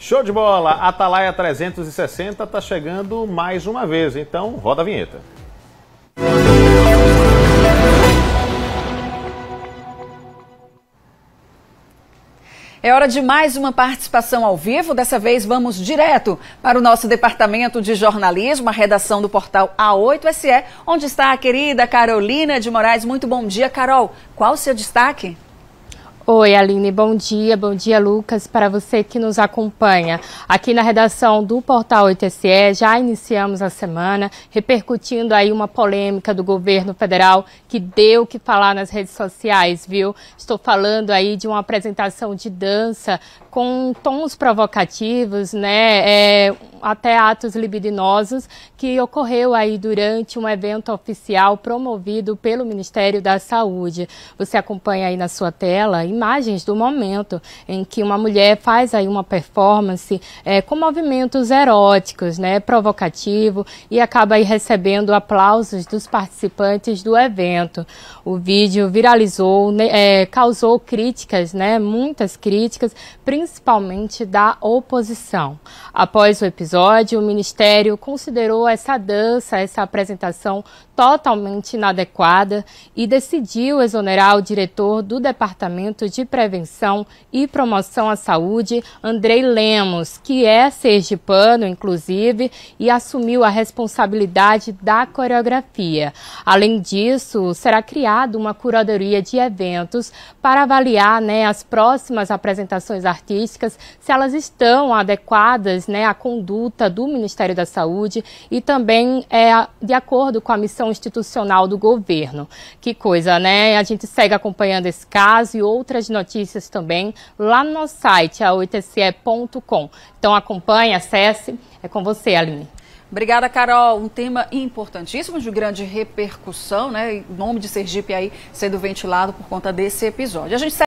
Show de bola! Atalaia 360 está chegando mais uma vez, então roda a vinheta. É hora de mais uma participação ao vivo. Dessa vez vamos direto para o nosso departamento de jornalismo, a redação do portal A8SE, onde está a querida Carolina de Moraes. Muito bom dia, Carol. Qual o seu destaque? Oi, Aline, bom dia. Bom dia, Lucas, para você que nos acompanha. Aqui na redação do Portal 8SE, já iniciamos a semana repercutindo aí uma polêmica do governo federal que deu que falar nas redes sociais, viu? Estou falando aí de uma apresentação de dança com tons provocativos, né? É até atos libidinosos que ocorreu aí durante um evento oficial promovido pelo Ministério da Saúde. Você acompanha aí na sua tela imagens do momento em que uma mulher faz aí uma performance é, com movimentos eróticos, né, provocativo e acaba aí recebendo aplausos dos participantes do evento. O vídeo viralizou, né, é, causou críticas, né, muitas críticas, principalmente da oposição. Após o episódio episódio, o Ministério considerou essa dança, essa apresentação totalmente inadequada e decidiu exonerar o diretor do Departamento de Prevenção e Promoção à Saúde, Andrei Lemos, que é sergipano, inclusive, e assumiu a responsabilidade da coreografia. Além disso, será criada uma curadoria de eventos para avaliar né, as próximas apresentações artísticas, se elas estão adequadas né, à conduta conduta do Ministério da Saúde e também é, de acordo com a missão institucional do governo. Que coisa, né? A gente segue acompanhando esse caso e outras notícias também lá no nosso site, a oitce.com. Então acompanhe, acesse. É com você, Aline. Obrigada, Carol. Um tema importantíssimo, de grande repercussão, né? O nome de Sergipe aí sendo ventilado por conta desse episódio. A gente